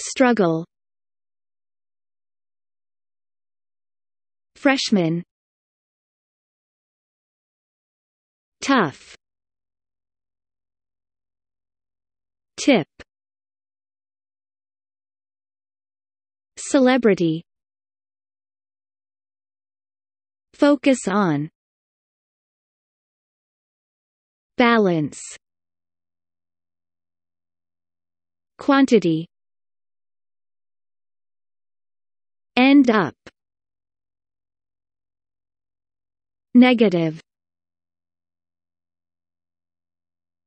Struggle Freshman Tough Tip Celebrity Focus on Balance Quantity end up negative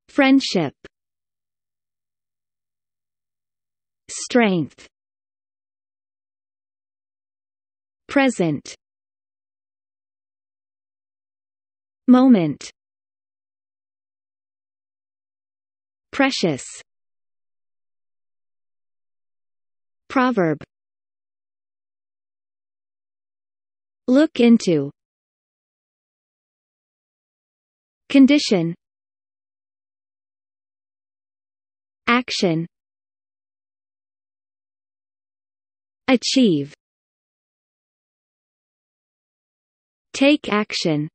friendship strength present moment precious proverb Look into Condition Action Achieve Take action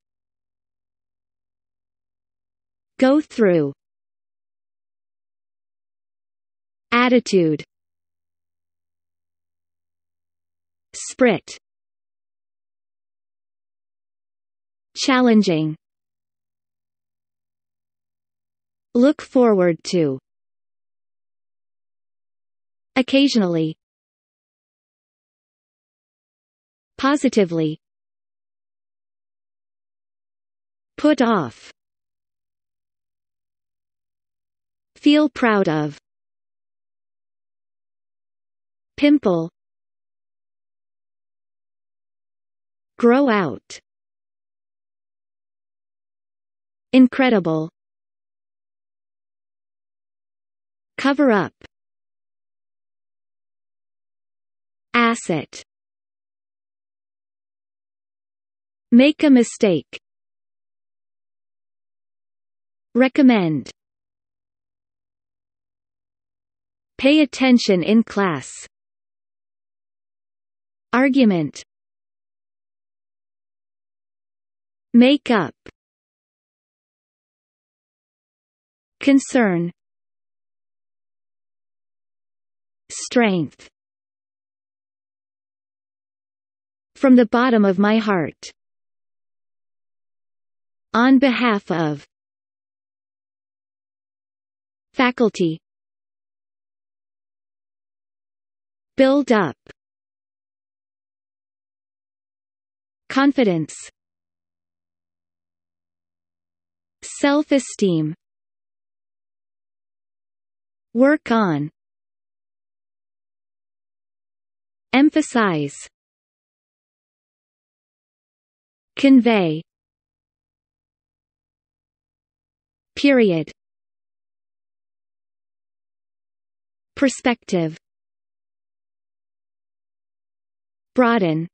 Go through Attitude Sprit Challenging Look forward to Occasionally Positively Put off Feel proud of Pimple Grow out Incredible Cover up Asset Make a mistake Recommend Pay attention in class Argument Make up Concern Strength From the bottom of my heart On behalf of Faculty Build up Confidence Self-esteem Work on Emphasize Convey Period Perspective Broaden